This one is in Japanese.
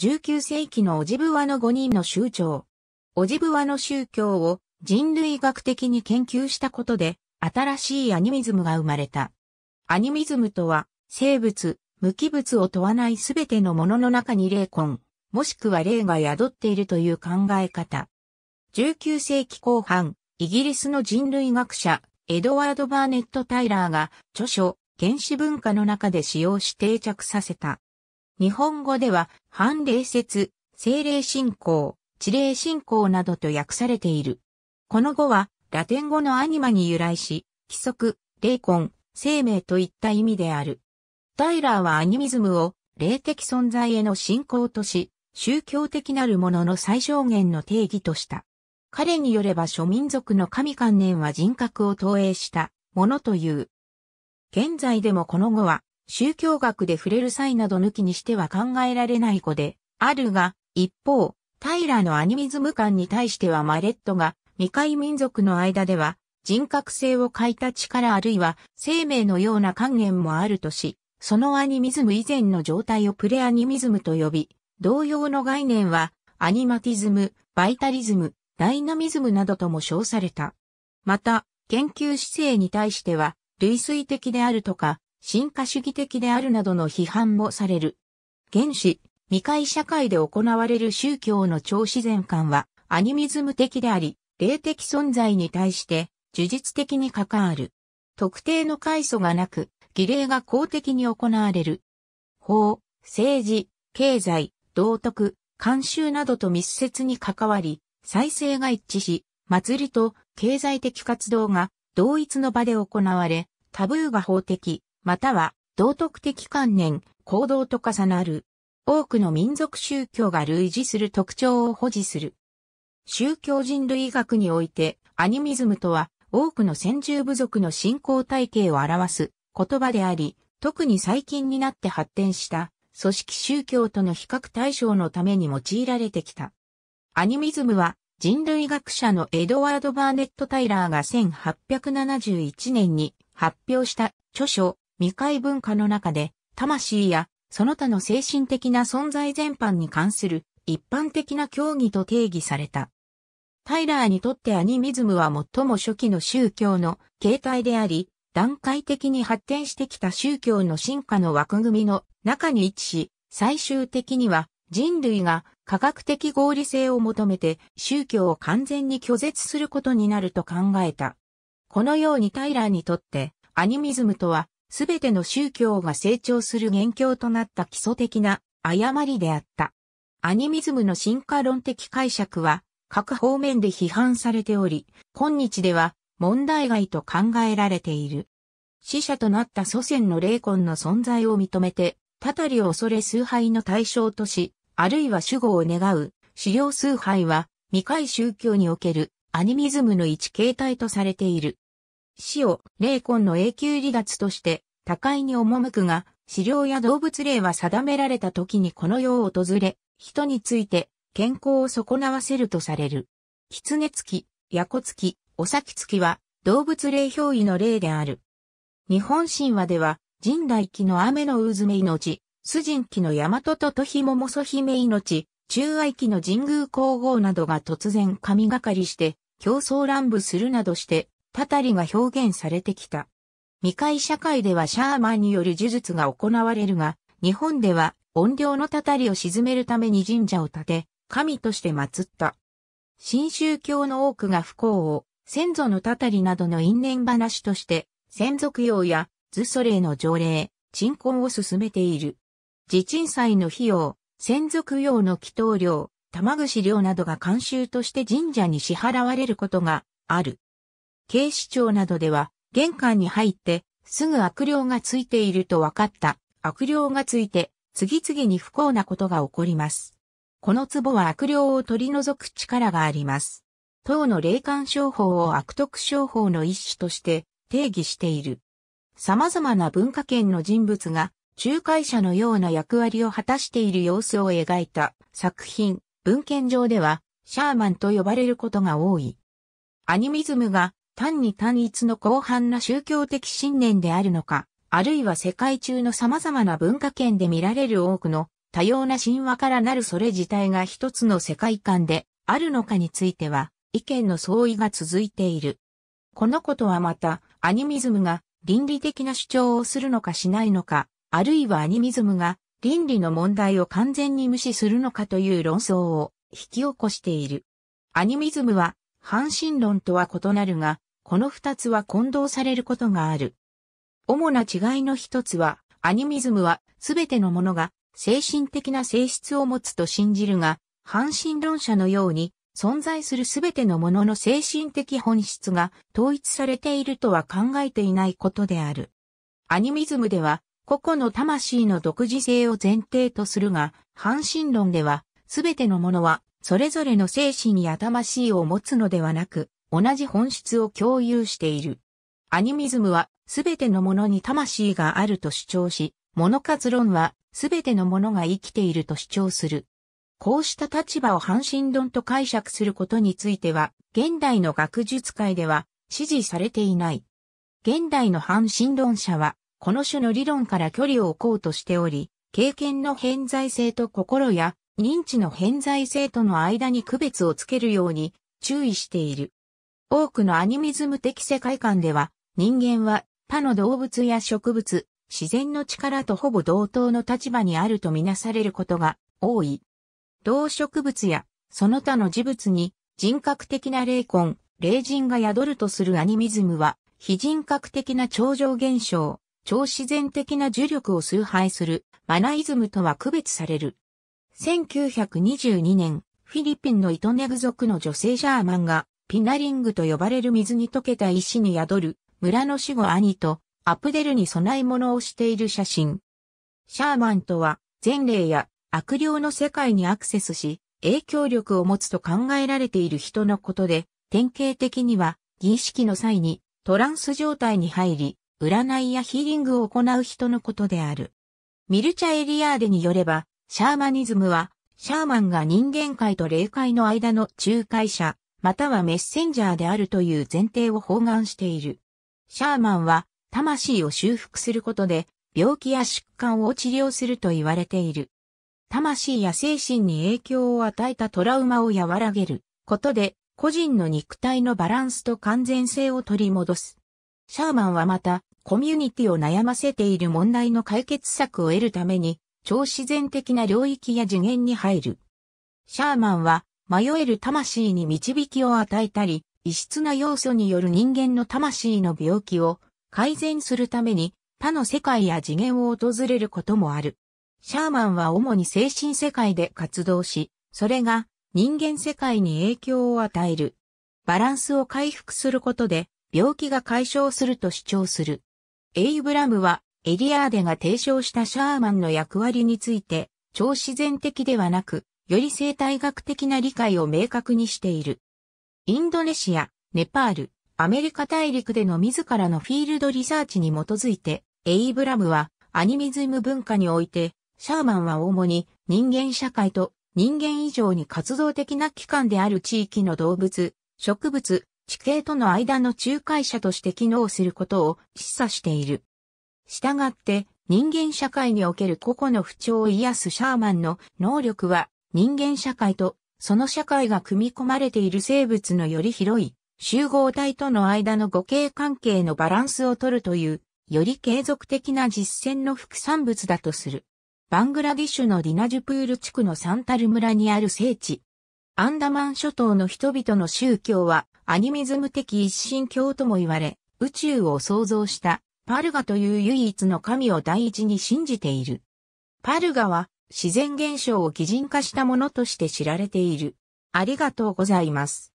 19世紀のオジブワの5人の酋長。オジブワの宗教を人類学的に研究したことで、新しいアニミズムが生まれた。アニミズムとは、生物、無機物を問わないすべてのものの中に霊魂、もしくは霊が宿っているという考え方。19世紀後半、イギリスの人類学者、エドワード・バーネット・タイラーが、著書、原始文化の中で使用し定着させた。日本語では、反礼説、精霊信仰、地霊信仰などと訳されている。この語は、ラテン語のアニマに由来し、規則、霊魂、生命といった意味である。タイラーはアニミズムを、霊的存在への信仰とし、宗教的なるものの最小限の定義とした。彼によれば諸民族の神観念は人格を投影したものという。現在でもこの語は宗教学で触れる際など抜きにしては考えられない子で、あるが、一方、平のアニミズム感に対してはマレットが未開民族の間では人格性を欠いた力あるいは生命のような還元もあるとし、そのアニミズム以前の状態をプレアニミズムと呼び、同様の概念はアニマティズム、バイタリズム、ダイナミズムなどとも称された。また、研究姿勢に対しては類推的であるとか、進化主義的であるなどの批判もされる。原始、未開社会で行われる宗教の超自然観はアニミズム的であり、霊的存在に対して呪術的に関わる。特定の階層がなく、儀礼が公的に行われる。法、政治、経済、道徳、慣習などと密接に関わり、再生が一致し、祭りと経済的活動が同一の場で行われ、タブーが法的、または道徳的観念、行動と重なる。多くの民族宗教が類似する特徴を保持する。宗教人類学において、アニミズムとは、多くの先住部族の信仰体系を表す言葉であり、特に最近になって発展した組織宗教との比較対象のために用いられてきた。アニミズムは人類学者のエドワード・バーネット・タイラーが1871年に発表した著書未開文化の中で、魂やその他の精神的な存在全般に関する一般的な教義と定義された。タイラーにとってアニミズムは最も初期の宗教の形態であり、段階的に発展してきた宗教の進化の枠組みの中に位置し、最終的には人類が科学的合理性を求めて宗教を完全に拒絶することになると考えた。このようにタイラーにとってアニミズムとはすべての宗教が成長する元凶となった基礎的な誤りであった。アニミズムの進化論的解釈は各方面で批判されており、今日では問題外と考えられている。死者となった祖先の霊魂の存在を認めて、たたりを恐れ崇拝の対象とし、あるいは守護を願う、資料崇拝は未開宗教におけるアニミズムの一形態とされている。死を霊魂の永久離脱として高いに赴くが、資料や動物霊は定められた時にこの世を訪れ、人について健康を損なわせるとされる。狐付き、矢子付き、お先付きは動物霊憑依の霊である。日本神話では、神代記の雨の渦め命、ジン記の大和ととひももそ姫命、中愛記の神宮皇后などが突然神がかりして、競争乱舞するなどして、たたりが表現されてきた。未開社会ではシャーマンによる呪術が行われるが、日本では怨霊のたたりを鎮めるために神社を建て、神として祀った。新宗教の多くが不幸を、先祖のたたりなどの因縁話として、先祖供養や、図祖霊の条例、鎮魂を進めている。自鎮祭の費用、先祖供養の祈祷料、玉串料などが慣習として神社に支払われることがある。警視庁などでは、玄関に入って、すぐ悪霊がついていると分かった。悪霊がついて、次々に不幸なことが起こります。この壺は悪霊を取り除く力があります。当の霊感商法を悪徳商法の一種として定義している。様々な文化圏の人物が仲介者のような役割を果たしている様子を描いた作品、文献上ではシャーマンと呼ばれることが多い。アニミズムが単に単一の広範な宗教的信念であるのか、あるいは世界中の様々な文化圏で見られる多くの多様な神話からなるそれ自体が一つの世界観であるのかについては意見の相違が続いている。このことはまたアニミズムが倫理的な主張をするのかしないのか、あるいはアニミズムが倫理の問題を完全に無視するのかという論争を引き起こしている。アニミズムは、半信論とは異なるが、この二つは混同されることがある。主な違いの一つは、アニミズムはすべてのものが精神的な性質を持つと信じるが、半身論者のように存在するすべてのものの精神的本質が統一されているとは考えていないことである。アニミズムでは個々の魂の独自性を前提とするが、半身論ではすべてのものはそれぞれの精神や魂を持つのではなく、同じ本質を共有している。アニミズムは、すべてのものに魂があると主張し、物活論は、すべてのものが生きていると主張する。こうした立場を半身論と解釈することについては、現代の学術界では支持されていない。現代の半身論者は、この種の理論から距離を置こうとしており、経験の偏在性と心や認知の偏在性との間に区別をつけるように注意している。多くのアニミズム的世界観では、人間は他の動物や植物、自然の力とほぼ同等の立場にあるとみなされることが多い。動植物やその他の事物に人格的な霊魂、霊人が宿るとするアニミズムは、非人格的な超常現象、超自然的な呪力を崇拝するマナイズムとは区別される。1922年、フィリピンのイトネグ族の女性シャーマンがピナリングと呼ばれる水に溶けた石に宿る村の死後兄とアプデルに備え物をしている写真。シャーマンとは前例や悪霊の世界にアクセスし影響力を持つと考えられている人のことで典型的には儀式の際にトランス状態に入り占いやヒーリングを行う人のことである。ミルチャエリアーデによれば、シャーマニズムは、シャーマンが人間界と霊界の間の仲介者、またはメッセンジャーであるという前提を包含している。シャーマンは魂を修復することで病気や疾患を治療すると言われている。魂や精神に影響を与えたトラウマを和らげることで個人の肉体のバランスと完全性を取り戻す。シャーマンはまたコミュニティを悩ませている問題の解決策を得るために超自然的な領域や次元に入る。シャーマンは迷える魂に導きを与えたり、異質な要素による人間の魂の病気を改善するために他の世界や次元を訪れることもある。シャーマンは主に精神世界で活動し、それが人間世界に影響を与える。バランスを回復することで病気が解消すると主張する。エイブラムはエリアーデが提唱したシャーマンの役割について、超自然的ではなく、より生態学的な理解を明確にしている。インドネシア、ネパール、アメリカ大陸での自らのフィールドリサーチに基づいて、エイブラムはアニミズム文化において、シャーマンは主に人間社会と人間以上に活動的な機関である地域の動物、植物、地形との間の仲介者として機能することを示唆している。したがって、人間社会における個々の不調を癒すシャーマンの能力は人間社会とその社会が組み込まれている生物のより広い集合体との間の互形関係のバランスをとるという、より継続的な実践の副産物だとする。バングラディッシュのディナジュプール地区のサンタル村にある聖地。アンダマン諸島の人々の宗教はアニミズム的一神教とも言われ、宇宙を創造したパルガという唯一の神を第一に信じている。パルガは自然現象を擬人化したものとして知られている。ありがとうございます。